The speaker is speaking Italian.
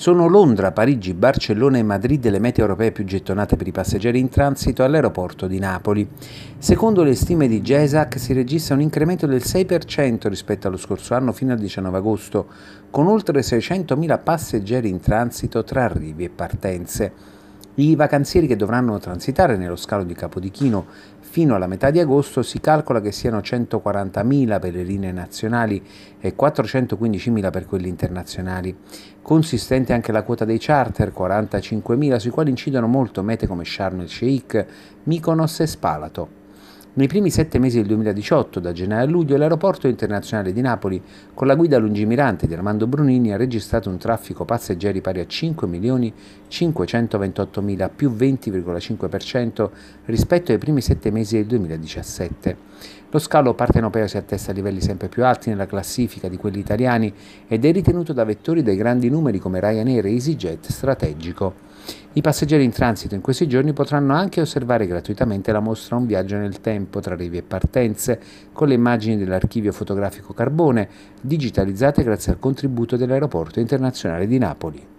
Sono Londra, Parigi, Barcellona e Madrid le mete europee più gettonate per i passeggeri in transito all'aeroporto di Napoli. Secondo le stime di GESAC si registra un incremento del 6% rispetto allo scorso anno fino al 19 agosto, con oltre 600.000 passeggeri in transito tra arrivi e partenze. I vacanzieri che dovranno transitare nello scalo di Capodichino fino alla metà di agosto si calcola che siano 140.000 per le linee nazionali e 415.000 per quelle internazionali. Consistente anche la quota dei charter, 45.000, sui quali incidono molto mete come Sharm el Sheikh, Mykonos e Spalato. Nei primi sette mesi del 2018, da gennaio a luglio, l'aeroporto internazionale di Napoli, con la guida lungimirante di Armando Brunini, ha registrato un traffico passeggeri pari a 5.528.000 più 20,5% rispetto ai primi sette mesi del 2017. Lo scalo partenopeo si attesta a livelli sempre più alti nella classifica di quelli italiani ed è ritenuto da vettori dai grandi numeri come Ryanair e EasyJet strategico. I passeggeri in transito in questi giorni potranno anche osservare gratuitamente la mostra Un viaggio nel tempo tra arrivi e partenze, con le immagini dell'archivio fotografico Carbone, digitalizzate grazie al contributo dell'Aeroporto Internazionale di Napoli.